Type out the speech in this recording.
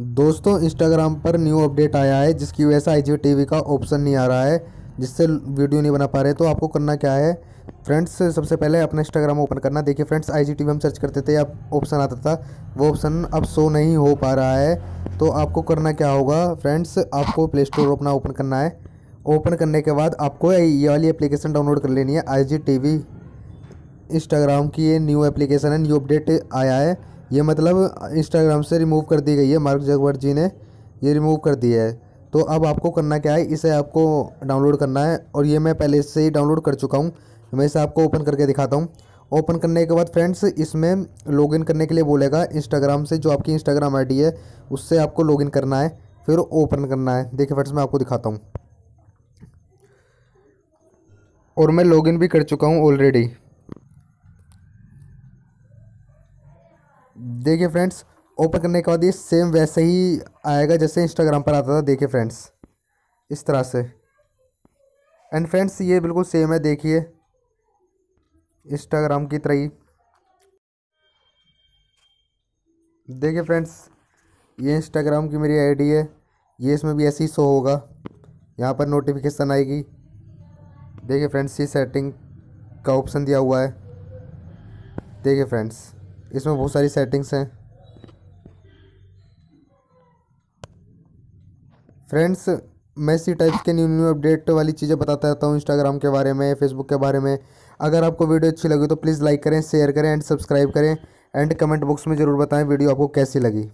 दोस्तों इंस्टाग्राम पर new update आया है जिसकी वजह से आई वी का ऑप्शन नहीं आ रहा है जिससे वीडियो नहीं बना पा रहे तो आपको करना क्या है फ्रेंड्स सबसे पहले अपना इंस्टाग्राम ओपन करना देखिए फ्रेंड्स आई वी हम सर्च करते थे अब ऑप्शन आता था वो ऑप्शन अब शो नहीं हो पा रहा है तो आपको करना क्या होगा फ्रेंड्स आपको प्ले स्टोर अपना ओपन करना है ओपन करने के बाद आपको ये वाली एप्लीकेशन डाउनलोड कर लेनी है I G T V Instagram की ये न्यू एप्लीकेशन है न्यू अपडेट आया है ये मतलब इंस्टाग्राम से रिमूव कर दी गई है मार्क जगवर जी ने ये रिमूव कर दिया है तो अब आपको करना क्या है इसे आपको डाउनलोड करना है और ये मैं पहले से ही डाउनलोड कर चुका हूँ मैं इसे आपको ओपन करके दिखाता हूँ ओपन करने के बाद फ्रेंड्स इसमें लॉगिन करने के लिए बोलेगा इंस्टाग्राम से जो आपकी इंस्टाग्राम आईडी है उससे आपको लॉगिन करना है फिर ओपन करना है देखिए फ्रेंड्स मैं आपको दिखाता हूँ और मैं लॉगिन भी कर चुका हूँ ऑलरेडी देखिए फ्रेंड्स ओपन करने के बाद ये सेम वैसे ही आएगा जैसे इंस्टाग्राम पर आता था देखिए फ्रेंड्स इस तरह से एंड फ्रेंड्स ये बिल्कुल सेम है देखिए इंस्टाग्राम की तरह ही देखिए फ्रेंड्स ये इंस्टाग्राम की मेरी आईडी है ये इसमें भी ऐसे ही शो होगा यहाँ पर नोटिफिकेशन आएगी देखिए फ्रेंड्स ये सेटिंग का ऑप्शन दिया हुआ है देखिए फ्रेंड्स इसमें बहुत सारी सेटिंग्स हैं फ्रेंड्स मैं इसी टाइप के न्यू न्यू अपडेट वाली चीज़ें बताता रहता हूँ इंस्टाग्राम के बारे में फेसबुक के बारे में अगर आपको वीडियो अच्छी लगी तो प्लीज़ लाइक करें शेयर करें एंड सब्सक्राइब करें एंड कमेंट बॉक्स में ज़रूर बताएं वीडियो आपको कैसी लगी